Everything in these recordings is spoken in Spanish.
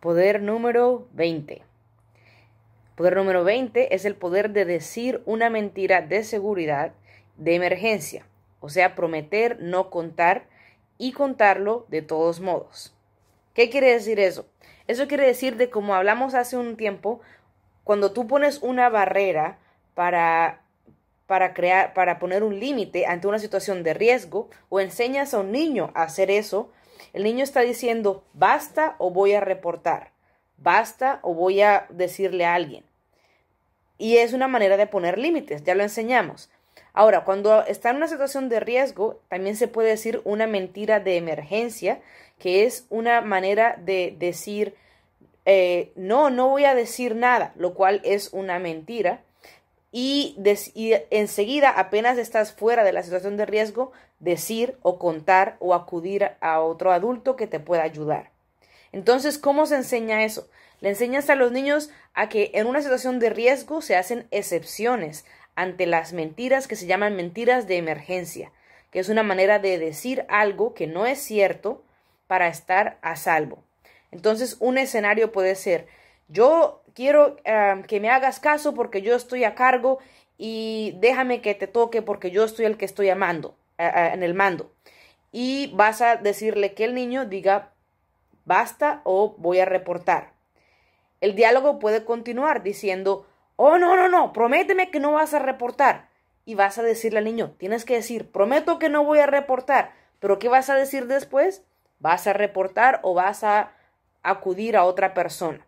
Poder número 20. Poder número 20 es el poder de decir una mentira de seguridad de emergencia, o sea, prometer no contar y contarlo de todos modos. ¿Qué quiere decir eso? Eso quiere decir de como hablamos hace un tiempo, cuando tú pones una barrera para para crear para poner un límite ante una situación de riesgo o enseñas a un niño a hacer eso el niño está diciendo, basta o voy a reportar, basta o voy a decirle a alguien. Y es una manera de poner límites, ya lo enseñamos. Ahora, cuando está en una situación de riesgo, también se puede decir una mentira de emergencia, que es una manera de decir, eh, no, no voy a decir nada, lo cual es una mentira y, enseguida, apenas estás fuera de la situación de riesgo, decir o contar o acudir a otro adulto que te pueda ayudar. Entonces, ¿cómo se enseña eso? Le enseñas a los niños a que en una situación de riesgo se hacen excepciones ante las mentiras que se llaman mentiras de emergencia, que es una manera de decir algo que no es cierto para estar a salvo. Entonces, un escenario puede ser yo quiero que me hagas caso porque yo estoy a cargo y déjame que te toque porque yo estoy el que estoy amando, en el mando. Y vas a decirle que el niño diga basta o voy a reportar. El diálogo puede continuar diciendo, oh, no, no, no, prométeme que no vas a reportar. Y vas a decirle al niño, tienes que decir, prometo que no voy a reportar. Pero ¿qué vas a decir después? Vas a reportar o vas a acudir a otra persona.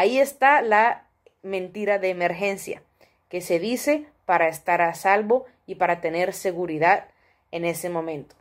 Ahí está la mentira de emergencia, que se dice para estar a salvo y para tener seguridad en ese momento.